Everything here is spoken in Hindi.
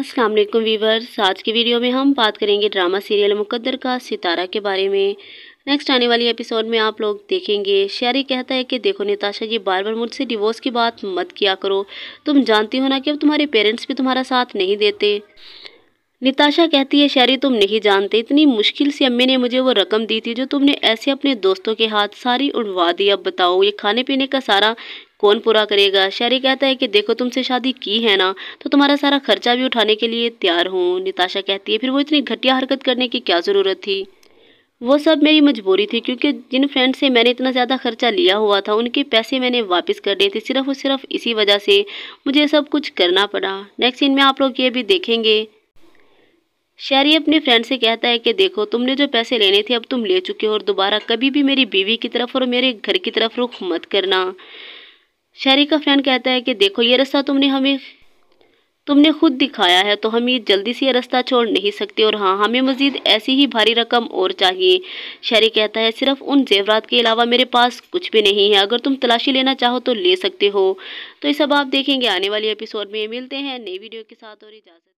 अस्सलाम वालेकुम वीवर्स आज की वीडियो में हम बात करेंगे ड्रामा सीरियल मुकद्दर का सितारा के बारे में नेक्स्ट आने वाली एपिसोड में आप लोग देखेंगे शायरी कहता है कि देखो निताशा जी बार बार मुझसे डिवोर्स की बात मत किया करो तुम जानती हो ना कि अब तुम्हारे पेरेंट्स भी तुम्हारा साथ नहीं देते नताशा कहती है शायरी तुम नहीं जानते इतनी मुश्किल से अम्मी ने मुझे वो रकम दी थी जो तुमने ऐसे अपने दोस्तों के हाथ सारी उड़वा दी अब बताओ ये खाने पीने का सारा कौन पूरा करेगा शहरी कहता है कि देखो तुमसे शादी की है ना तो तुम्हारा सारा खर्चा भी उठाने के लिए तैयार हूँ निताशा कहती है फिर वो इतनी घटिया हरकत करने की क्या ज़रूरत थी वो सब मेरी मजबूरी थी क्योंकि जिन फ्रेंड से मैंने इतना ज़्यादा खर्चा लिया हुआ था उनके पैसे मैंने वापस कर दिए थे सिर्फ और सिर्फ इसी वजह से मुझे सब कुछ करना पड़ा नेक्स्ट सीन में आप लोग ये भी देखेंगे शहरी अपने फ्रेंड से कहता है कि देखो तुमने जो पैसे लेने थे अब तुम ले चुके हो और दोबारा कभी भी मेरी बीवी की तरफ और मेरे घर की तरफ रुख मत करना शहरी का फ्रेंड कहता है कि देखो ये रास्ता तुमने हमें तुमने खुद दिखाया है तो हम ये जल्दी से ये रास्ता छोड़ नहीं सकते और हाँ हमें मज़ीद ऐसी ही भारी रकम और चाहिए शहरी कहता है सिर्फ उन जेवरात के अलावा मेरे पास कुछ भी नहीं है अगर तुम तलाशी लेना चाहो तो ले सकते हो तो ये सब आप देखेंगे आने वाले एपिसोड में मिलते हैं नई वीडियो के साथ और इजाज़त